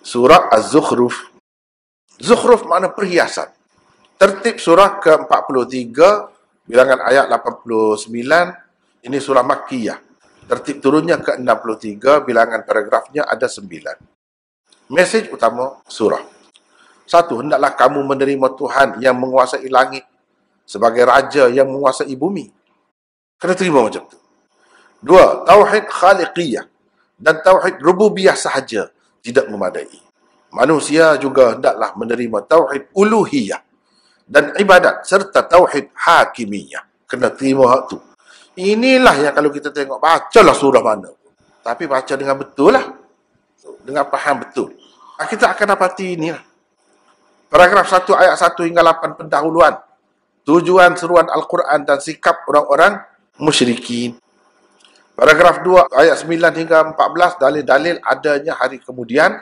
surah Az-Zukhruf. Zukhruf makna perhiasan. Tertib surah ke-43, bilangan ayat 89, ini surah Makkiyah. Tertib turunnya ke-63, bilangan paragrafnya ada 9. Mesej utama surah. Satu, hendaklah kamu menerima Tuhan yang menguasai langit sebagai raja yang menguasai bumi. Kena terima macam tu. Dua, tauhid khaliqiyah dan tauhid rububiyah sahaja tidak memadai. Manusia juga hendaklah menerima tauhid uluhiyah dan ibadat serta tauhid hakimiyah. Kena terima hak tu. Inilah yang kalau kita tengok bacalah surah mana. Tapi baca dengan betul lah. Dengan faham betul. Kita akan dapati inilah. Paragraf 1 ayat 1 hingga 8 pendahuluan. Tujuan seruan Al-Quran dan sikap orang-orang musyrikin. Paragraf 2 ayat 9 hingga 14 dalil-dalil adanya hari kemudian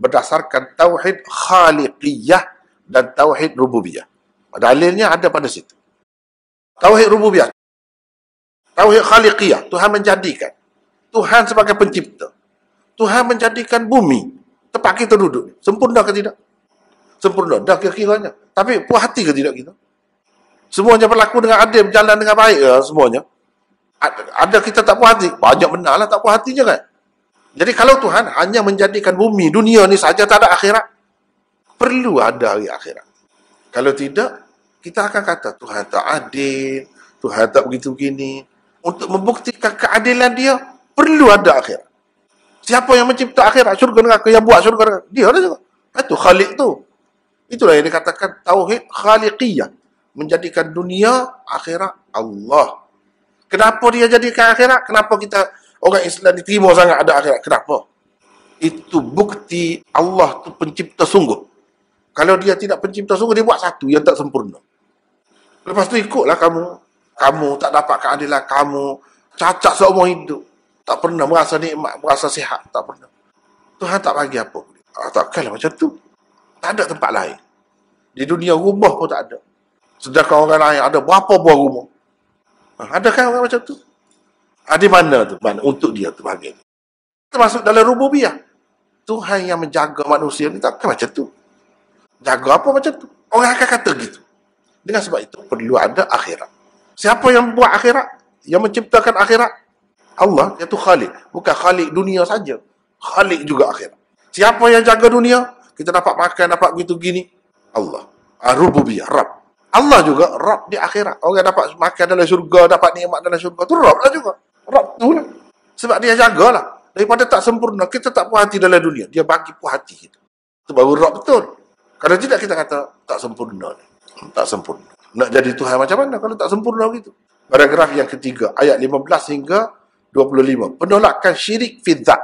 berdasarkan tauhid khaliqiyah dan tauhid rububiyah. Dalilnya ada pada situ. Tauhid rububiyah. Tauhid khaliqiyah, Tuhan menjadikan. Tuhan sebagai pencipta. Tuhan menjadikan bumi tempat kita duduk. Sempurna ke tidak? Sempurna dah kira-kiranya. Tapi puas hati ke tidak kita? Semuanya berlaku dengan adil, berjalan dengan baik ke ya, semuanya? ada kita tak puas hati banyak benda lah tak puas hati je kan jadi kalau Tuhan hanya menjadikan bumi dunia ni saja tak ada akhirat perlu ada hari akhirat kalau tidak kita akan kata Tuhan tak adil Tuhan tak begitu begini untuk membuktikan keadilan dia perlu ada akhirat siapa yang mencipta akhirat syurga neraka yang buat syurga neraka dia lah juga itu khalik tu itulah yang dikatakan tauhid khaliqiyah menjadikan dunia akhirat Allah Kenapa dia jadi ke akhirat? Kenapa kita orang Islam diterima sangat ada akhirat? Kenapa? Itu bukti Allah tu pencipta sungguh. Kalau dia tidak pencipta sungguh, dia buat satu yang tak sempurna. Lepas tu ikutlah kamu. Kamu tak dapat keadilan. Kamu cacat seumur hidup. Tak pernah merasa nikmat, merasa sihat. Tak pernah. Tuhan tak bagi apa. Ah, takkanlah macam tu. Tak ada tempat lain. Di dunia rumah pun tak ada. Sedangkan orang lain ada berapa buah rumah. Ha, adakah orang macam tu? Ada ah, mana tu? Mana untuk dia tu panggil. Termasuk dalam rububiyah. Tuhan yang menjaga manusia ni takkan macam tu. Jaga apa macam tu? Orang akan kata gitu. Dengan sebab itu perlu ada akhirat. Siapa yang buat akhirat? Yang menciptakan akhirat? Allah iaitu Khalid. Bukan Khalid dunia saja. Khalid juga akhirat. Siapa yang jaga dunia? Kita dapat makan, dapat begitu gini. Allah. Ar ah, Rububiyah, Rabb. Allah juga Rab di akhirat. Orang dapat makan dalam syurga, dapat nikmat dalam syurga, tu Rab lah juga. Rab tu lah. Sebab dia jagalah. Daripada tak sempurna, kita tak puas hati dalam dunia. Dia bagi puas hati kita. Itu baru Rab betul. Kalau tidak kita kata, tak sempurna Tak sempurna. Nak jadi Tuhan macam mana kalau tak sempurna begitu? Paragraf yang ketiga, ayat 15 hingga 25. Penolakan syirik fidzat.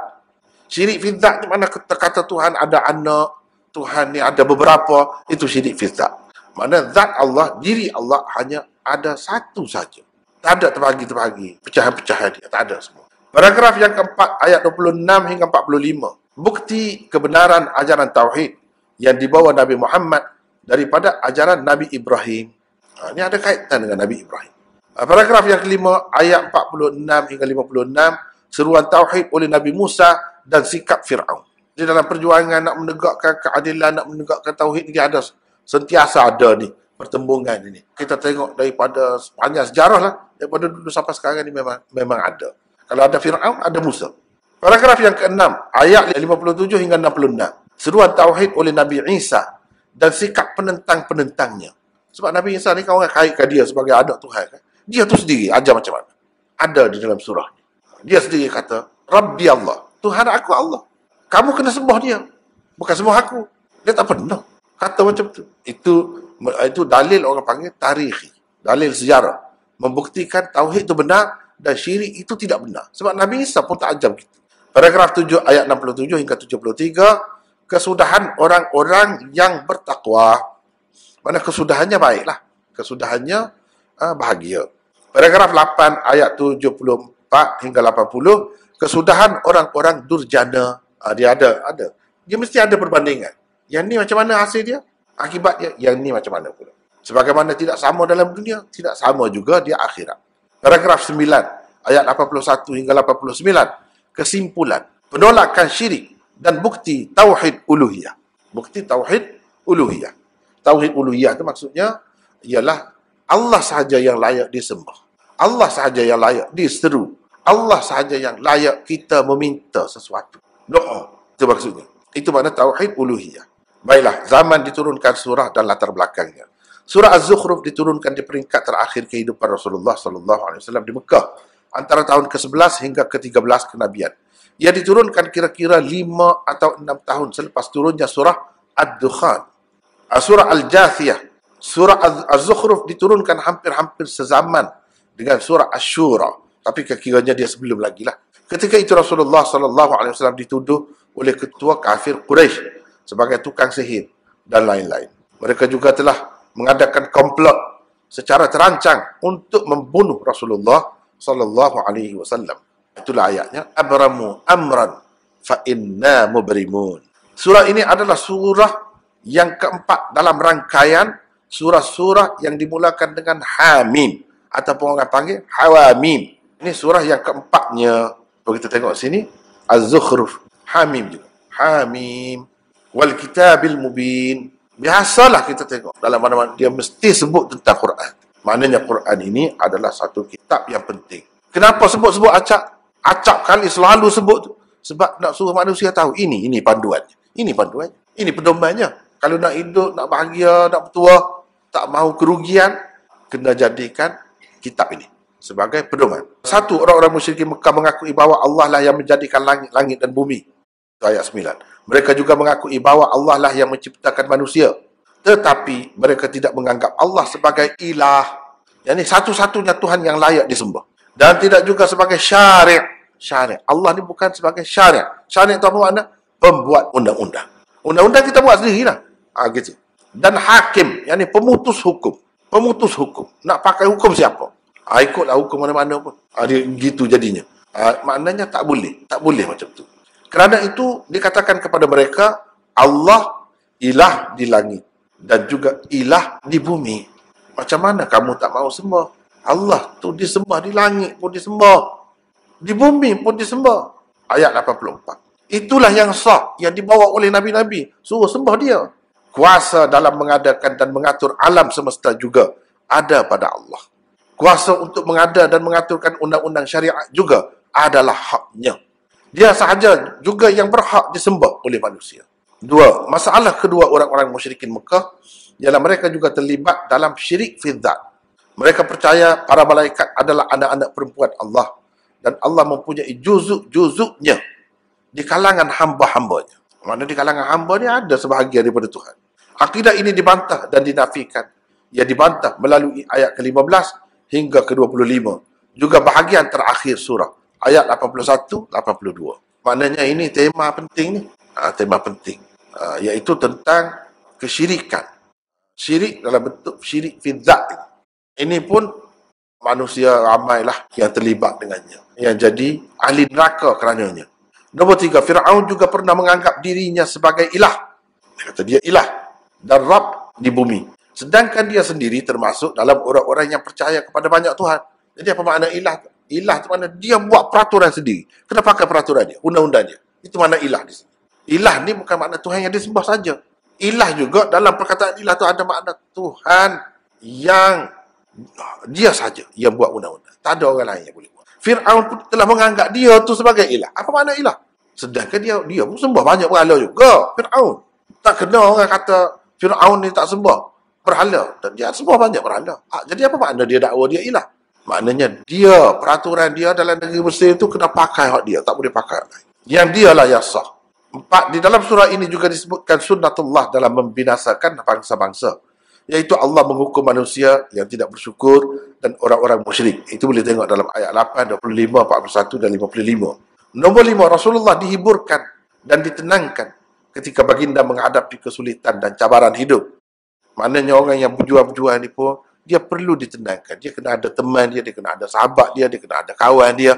Syirik fidzat ni mana kata, kata Tuhan ada anak, Tuhan ni ada beberapa, itu syirik fidzat. Mana zat Allah, diri Allah hanya ada satu saja. Tak ada terbagi-terbagi, pecahan-pecahan dia, tak ada semua. Paragraf yang keempat, ayat 26 hingga 45. Bukti kebenaran ajaran Tauhid yang dibawa Nabi Muhammad daripada ajaran Nabi Ibrahim. Ha, ini ada kaitan dengan Nabi Ibrahim. Ha, paragraf yang kelima, ayat 46 hingga 56, seruan Tauhid oleh Nabi Musa dan sikap Fir'aun. Di dalam perjuangan nak menegakkan keadilan, nak menegakkan Tauhid, dia ada sentiasa ada ni pertembungan ini. Kita tengok daripada sepanjang sejarah lah daripada dulu sampai sekarang ni memang memang ada. Kalau ada Firaun ada Musa. Paragraf yang keenam ayat 57 hingga 66. Seruan tauhid oleh Nabi Isa dan sikap penentang-penentangnya. Sebab Nabi Isa ni kau orang kaitkan dia sebagai anak Tuhan kan. Dia tu sendiri ajar macam mana. Ada di dalam surah ni. Dia sendiri kata, Rabbi Allah. Tuhan aku Allah. Kamu kena sembah dia. Bukan sembah aku. Dia tak pernah. Kata macam tu. Itu itu dalil orang panggil tarikhi. Dalil sejarah. Membuktikan tauhid itu benar dan syirik itu tidak benar. Sebab Nabi Isa pun tak ajam kita. Paragraf 7 ayat 67 hingga 73. Kesudahan orang-orang yang bertakwa. Mana kesudahannya baiklah. Kesudahannya uh, bahagia. Paragraf 8 ayat 74 hingga 80. Kesudahan orang-orang durjana. Uh, dia ada, ada. Dia mesti ada perbandingan. Yang ni macam mana hasil dia? Akibat dia, yang ni macam mana pula? Sebagaimana tidak sama dalam dunia, tidak sama juga di akhirat. Paragraf 9, ayat 81 hingga 89. Kesimpulan, penolakan syirik dan bukti tauhid uluhiyah. Bukti tauhid uluhiyah. Tauhid uluhiyah itu maksudnya, ialah Allah sahaja yang layak disembah. Allah sahaja yang layak diseru. Allah sahaja yang layak kita meminta sesuatu. Doa. Itu maksudnya. Itu makna tauhid uluhiyah. Baiklah, zaman diturunkan surah dan latar belakangnya. Surah Az-Zukhruf diturunkan di peringkat terakhir kehidupan Rasulullah sallallahu alaihi wasallam di Mekah antara tahun ke-11 hingga ke-13 kenabian. Ia diturunkan kira-kira 5 atau 6 tahun selepas turunnya surah Ad-Dukhan. Ah, surah Al-Jathiyah, surah Az-Zukhruf diturunkan hampir-hampir sezaman dengan surah Ash-Shura. Tapi kekiranya dia sebelum lagi lah. Ketika itu Rasulullah sallallahu alaihi wasallam dituduh oleh ketua kafir Quraisy sebagai tukang sihir dan lain-lain. Mereka juga telah mengadakan komplot secara terancang untuk membunuh Rasulullah sallallahu alaihi wasallam. Itulah ayatnya abramu amran fa inna mubrimun. Surah ini adalah surah yang keempat dalam rangkaian surah-surah yang dimulakan dengan hamim ataupun orang panggil hawamim. Ini surah yang keempatnya. Kalau kita tengok sini Az-Zukhruf hamim juga. Hamim wal kitabil mubin biasalah kita tengok dalam mana-mana dia mesti sebut tentang Quran maknanya Quran ini adalah satu kitab yang penting kenapa sebut-sebut acak acak kali selalu sebut tu sebab nak suruh manusia tahu ini ini panduannya ini panduannya ini pedomannya kalau nak hidup nak bahagia nak bertua tak mahu kerugian kena jadikan kitab ini sebagai pedoman. Satu, orang-orang musyrik Mekah mengakui bahawa Allah lah yang menjadikan langit, langit dan bumi ayat 9. Mereka juga mengakui bahawa Allah lah yang menciptakan manusia. Tetapi mereka tidak menganggap Allah sebagai ilah. Yang ini satu-satunya Tuhan yang layak disembah. Dan tidak juga sebagai syariq. Syariq. Allah ni bukan sebagai syariq. Syariq itu apa Pembuat undang-undang. Undang-undang kita buat sendiri lah. Ha, ah, gitu. Dan hakim. Yang ini pemutus hukum. Pemutus hukum. Nak pakai hukum siapa? Ha, ikutlah hukum mana-mana pun. Ha, dia, gitu jadinya. Ha, maknanya tak boleh. Tak boleh macam tu. Kerana itu dikatakan kepada mereka Allah ilah di langit dan juga ilah di bumi. Macam mana kamu tak mau sembah? Allah tu disembah di langit pun disembah. Di bumi pun disembah. Ayat 84. Itulah yang sah yang dibawa oleh nabi-nabi. Suruh sembah dia. Kuasa dalam mengadakan dan mengatur alam semesta juga ada pada Allah. Kuasa untuk mengada dan mengaturkan undang-undang syariat juga adalah haknya dia sahaja juga yang berhak disembah oleh manusia. Dua, masalah kedua orang-orang musyrikin Mekah ialah mereka juga terlibat dalam syirik fidzat. Mereka percaya para malaikat adalah anak-anak perempuan Allah dan Allah mempunyai juzuk-juzuknya di kalangan hamba-hambanya. Mana di kalangan hamba ni ada sebahagian daripada Tuhan. Akidah ini dibantah dan dinafikan. Ia dibantah melalui ayat ke-15 hingga ke-25. Juga bahagian terakhir surah ayat 81 82 maknanya ini tema penting ni uh, tema penting uh, iaitu tentang kesyirikan syirik dalam bentuk syirik fidzat ini pun manusia ramailah yang terlibat dengannya yang jadi ahli neraka kerananya nombor tiga Fir'aun juga pernah menganggap dirinya sebagai ilah dia kata dia ilah dan Rab di bumi sedangkan dia sendiri termasuk dalam orang-orang yang percaya kepada banyak Tuhan jadi apa makna ilah tu? Ilah tu mana dia buat peraturan sendiri. Kena pakai peraturan dia, undang-undang dia. Itu mana ilah di sini. Ilah ni bukan makna Tuhan yang disembah saja. Ilah juga dalam perkataan ilah tu ada makna Tuhan yang ah, dia saja yang buat undang-undang. Tak ada orang lain yang boleh buat. Fir'aun pun telah menganggap dia tu sebagai ilah. Apa makna ilah? Sedangkan dia dia pun sembah banyak berhala juga. Fir'aun. Tak kena orang kata Fir'aun ni tak sembah berhala. Dan dia sembah banyak berhala. Ah, jadi apa makna dia dakwa dia ilah? Maknanya dia, peraturan dia dalam negeri Mesir itu kena pakai hak dia. Tak boleh pakai Yang dia lah yang sah. Empat, di dalam surah ini juga disebutkan sunnatullah dalam membinasakan bangsa-bangsa. Iaitu Allah menghukum manusia yang tidak bersyukur dan orang-orang musyrik. Itu boleh tengok dalam ayat 8, 25, 41 dan 55. Nombor lima, Rasulullah dihiburkan dan ditenangkan ketika baginda menghadapi kesulitan dan cabaran hidup. Maknanya orang yang berjuang-berjuang ni pun dia perlu ditenangkan. Dia kena ada teman dia, dia kena ada sahabat dia, dia kena ada kawan dia.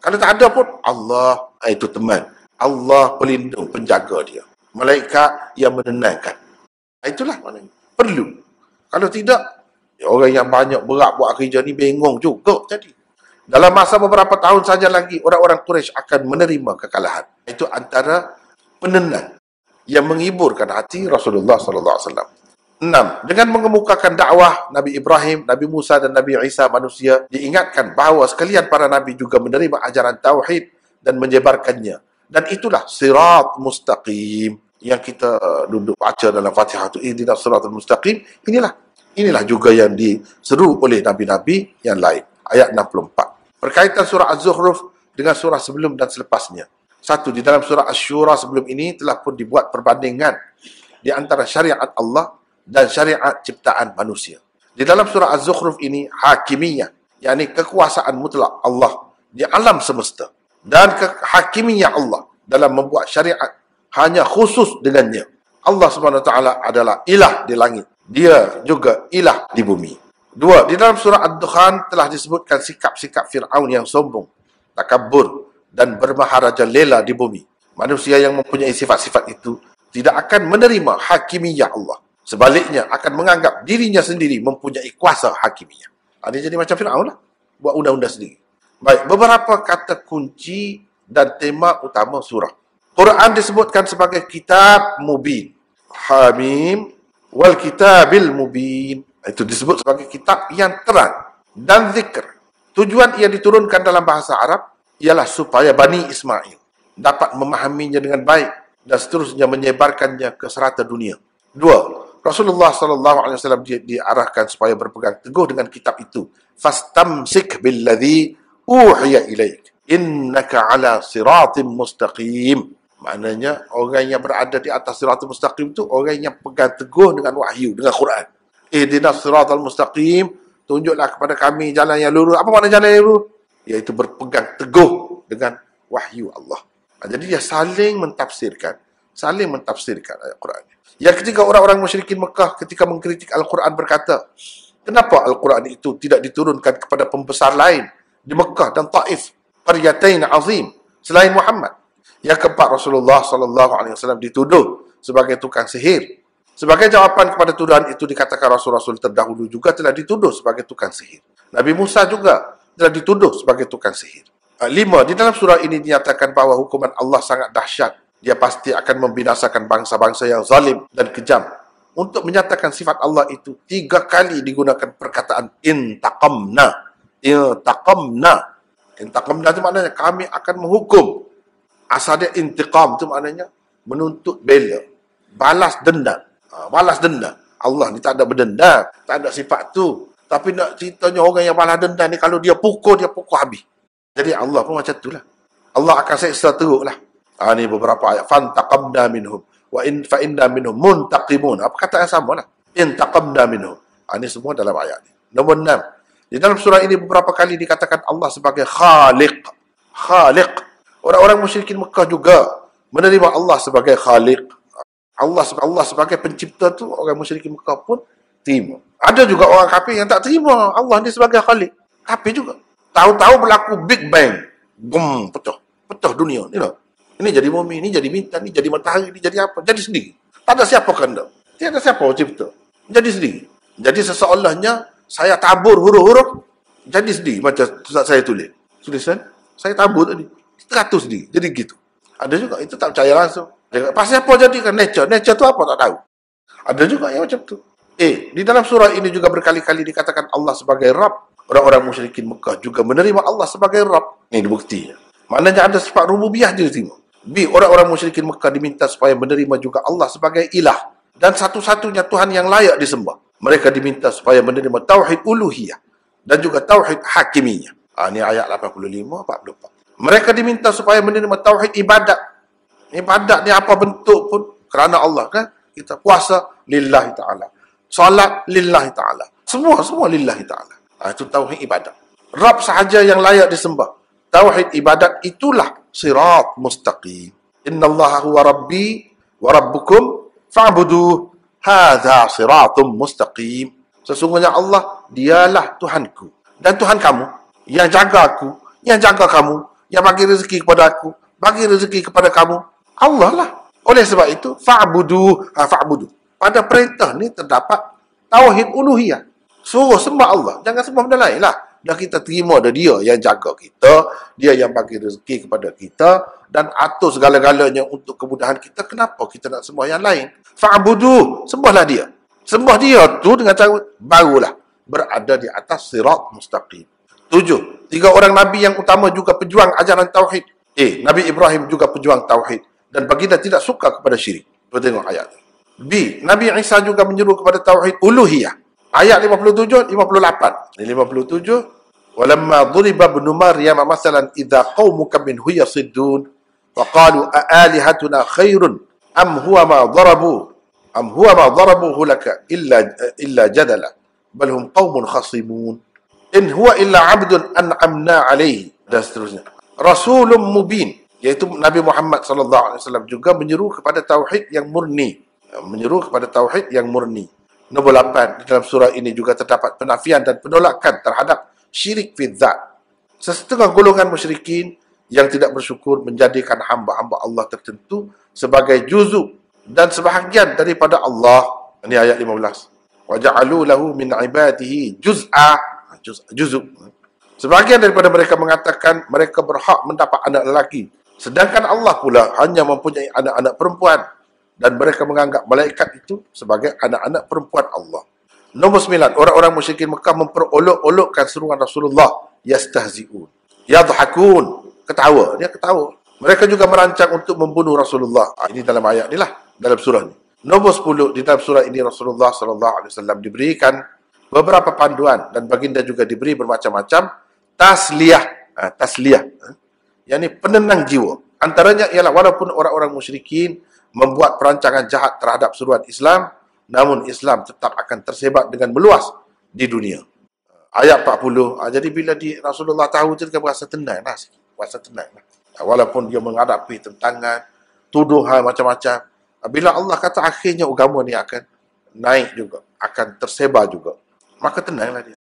Kalau tak ada pun, Allah ah, itu teman. Allah pelindung, penjaga dia. Malaikat yang menenangkan. Ah, itulah maknanya. Perlu. Kalau tidak, ya, orang yang banyak berat buat kerja ni bingung juga jadi. Dalam masa beberapa tahun saja lagi, orang-orang Quraisy akan menerima kekalahan. Itu antara penenang yang menghiburkan hati Rasulullah sallallahu alaihi wasallam. Enam, dengan mengemukakan dakwah Nabi Ibrahim, Nabi Musa dan Nabi Isa manusia diingatkan bahawa sekalian para Nabi juga menerima ajaran Tauhid dan menyebarkannya. Dan itulah sirat mustaqim yang kita eh, duduk baca dalam Fatihah itu. Inilah sirat mustaqim. Inilah. Inilah juga yang diseru oleh Nabi-Nabi yang lain. Ayat 64. Berkaitan surah Az-Zuhruf dengan surah sebelum dan selepasnya. Satu, di dalam surah Ash-Shura sebelum ini telah pun dibuat perbandingan di antara syariat Allah dan syariat ciptaan manusia. Di dalam surah Az-Zukhruf ini, hakiminya, yakni kekuasaan mutlak Allah di alam semesta dan ke- Allah dalam membuat syariat hanya khusus dengannya. Allah SWT adalah ilah di langit. Dia juga ilah di bumi. Dua, di dalam surah Ad-Dukhan telah disebutkan sikap-sikap Fir'aun yang sombong, takabur dan bermaharaja lela di bumi. Manusia yang mempunyai sifat-sifat itu tidak akan menerima hakimiyah Allah. Sebaliknya akan menganggap dirinya sendiri mempunyai kuasa hakimnya. Ada ha, jadi macam Fir'aun lah. Buat undang-undang sendiri. Baik, beberapa kata kunci dan tema utama surah. Quran disebutkan sebagai kitab mubin. Hamim wal kitabil mubin. Itu disebut sebagai kitab yang terang dan zikr. Tujuan yang diturunkan dalam bahasa Arab ialah supaya Bani Ismail dapat memahaminya dengan baik dan seterusnya menyebarkannya ke serata dunia. Dua, Rasulullah sallallahu alaihi wasallam diarahkan supaya berpegang teguh dengan kitab itu. Fastamsik billadhi uhiya ilaik. Innaka ala siratim mustaqim. Maknanya orang yang berada di atas Siratim mustaqim itu orang yang pegang teguh dengan wahyu, dengan Quran. Ihdinas siratal mustaqim, tunjuklah kepada kami jalan yang lurus. Apa makna jalan yang lurus? Yaitu berpegang teguh dengan wahyu Allah. Jadi dia saling mentafsirkan saling mentafsirkan ayat Quran. Yang ketiga orang-orang musyrikin Mekah ketika mengkritik Al-Quran berkata, kenapa Al-Quran itu tidak diturunkan kepada pembesar lain di Mekah dan Taif, qaryatain azim selain Muhammad? Yang keempat Rasulullah sallallahu alaihi wasallam dituduh sebagai tukang sihir. Sebagai jawapan kepada tuduhan itu dikatakan rasul-rasul terdahulu juga telah dituduh sebagai tukang sihir. Nabi Musa juga telah dituduh sebagai tukang sihir. Lima, di dalam surah ini dinyatakan bahawa hukuman Allah sangat dahsyat dia pasti akan membinasakan bangsa-bangsa yang zalim dan kejam. Untuk menyatakan sifat Allah itu, tiga kali digunakan perkataan intakamna intakamna intakamna itu maknanya kami akan menghukum. Asalnya intikam itu maknanya menuntut bela. Balas denda. Ha, balas denda. Allah ni tak ada berdenda. Tak ada sifat tu. Tapi nak ceritanya orang yang balas denda ni, kalau dia pukul, dia pukul habis. Jadi Allah pun macam tu lah Allah akan seksa teruk lah ini ah, beberapa ayat fantaqamna minhum wa in fa inna minhum muntaqimun apa kata yang sama lah intaqamna minhum ini ah, semua dalam ayat ni nombor 6 di dalam surah ini beberapa kali dikatakan Allah sebagai khaliq khaliq orang-orang musyrikin Mekah juga menerima Allah sebagai khaliq Allah sebagai Allah sebagai pencipta tu orang musyrikin Mekah pun terima ada juga orang kafir yang tak terima Allah ni sebagai khaliq kafir juga tahu-tahu berlaku big bang Bum, pecah pecah dunia ni lah. Ini jadi bumi, ini jadi bintang, ini jadi matahari, ini jadi apa? Jadi sendiri. Tak ada siapa kandang. Tiada siapa cipta. Jadi sendiri. Jadi seseolahnya saya tabur huruf-huruf jadi sendiri macam saya tulis. Tulisan saya tabur tadi. Teratur sendiri. Jadi gitu. Ada juga itu tak percaya langsung. Dia kata, pasal apa jadi kan nature? Nature tu apa tak tahu. Ada juga yang macam tu. Eh, di dalam surah ini juga berkali-kali dikatakan Allah sebagai Rab Orang-orang musyrikin Mekah juga menerima Allah sebagai Rab Ini buktinya. Maknanya ada sifat rububiah di sini. Bi Orang-orang musyrikin Mekah diminta supaya menerima juga Allah sebagai ilah. Dan satu-satunya Tuhan yang layak disembah. Mereka diminta supaya menerima Tauhid Uluhiyah. Dan juga Tauhid Hakiminya. Ha, ah, ini ayat 85-44. Mereka diminta supaya menerima Tauhid Ibadat. Ibadat ni apa bentuk pun kerana Allah kan. Kita puasa lillahi ta'ala. Salat lillahi ta'ala. Semua-semua lillahi ta'ala. Ha, itu Tauhid Ibadat. Rab sahaja yang layak disembah tauhid ibadat itulah sirat mustaqim. Inna Allah huwa Rabbi wa Rabbukum fa'buduh. Hada siratum mustaqim. Sesungguhnya Allah, dialah Tuhanku. Dan Tuhan kamu, yang jaga aku, yang jaga kamu, yang bagi rezeki kepada aku, bagi rezeki kepada kamu. Allah lah. Oleh sebab itu, fa'buduh. Ha, fa'buduh. Pada perintah ni terdapat tauhid uluhiyah. Suruh sembah Allah. Jangan sembah benda lain lah dah kita terima dah dia yang jaga kita, dia yang bagi rezeki kepada kita dan atur segala-galanya untuk kemudahan kita, kenapa kita nak sembah yang lain? Fa'budu, sembahlah dia. Sembah dia tu dengan cara barulah berada di atas sirat mustaqim. Tujuh, tiga orang Nabi yang utama juga pejuang ajaran Tauhid. Eh, Nabi Ibrahim juga pejuang Tauhid. Dan baginda tidak suka kepada syirik. Kita tengok ayat ini. B. Nabi Isa juga menyeru kepada Tauhid Uluhiyah. Ayat 57, 58. Ini 57. Walamma dhuriba ibnu Maryam masalan idza qaumuka huya siddun wa qalu aalihatuna khairun am huwa ma darabu am huwa ma darabuhu laka illa illa jadala bal hum qaumun khasimun in huwa illa abdun an'amna alaihi dan seterusnya. Rasulun mubin yaitu Nabi Muhammad sallallahu alaihi wasallam juga menyeru kepada tauhid yang murni menyeru kepada tauhid yang murni Nombor 8 dalam surah ini juga terdapat penafian dan penolakan terhadap syirik fidzat. Sesetengah golongan musyrikin yang tidak bersyukur menjadikan hamba-hamba Allah tertentu sebagai juzu dan sebahagian daripada Allah. Ini ayat 15. Waja'alu lahu min ibadihi juz'a. Ha, juz'u. Sebahagian daripada mereka mengatakan mereka berhak mendapat anak lelaki. Sedangkan Allah pula hanya mempunyai anak-anak perempuan dan mereka menganggap malaikat itu sebagai anak-anak perempuan Allah. Nomor sembilan, orang-orang musyrikin Mekah memperolok-olokkan seruan Rasulullah. Yastahzi'un. Yadhakun. Ketawa. Dia ketawa. Mereka juga merancang untuk membunuh Rasulullah. Ah, ini dalam ayat ni lah. Dalam surah ni. Nombor sepuluh, di dalam surah ini Rasulullah Alaihi Wasallam diberikan beberapa panduan dan baginda juga diberi bermacam-macam tasliyah. Ah, tasliyah. Eh? Yang ni penenang jiwa. Antaranya ialah walaupun orang-orang musyrikin membuat perancangan jahat terhadap seruan Islam, namun Islam tetap akan tersebar dengan meluas di dunia. Ayat 40. Ah, jadi bila di Rasulullah tahu dia akan berasa tenang lah. Berasa tenang lah. Walaupun dia menghadapi tentangan, tuduhan macam-macam. Ah, bila Allah kata akhirnya agama ni akan naik juga. Akan tersebar juga. Maka tenanglah dia.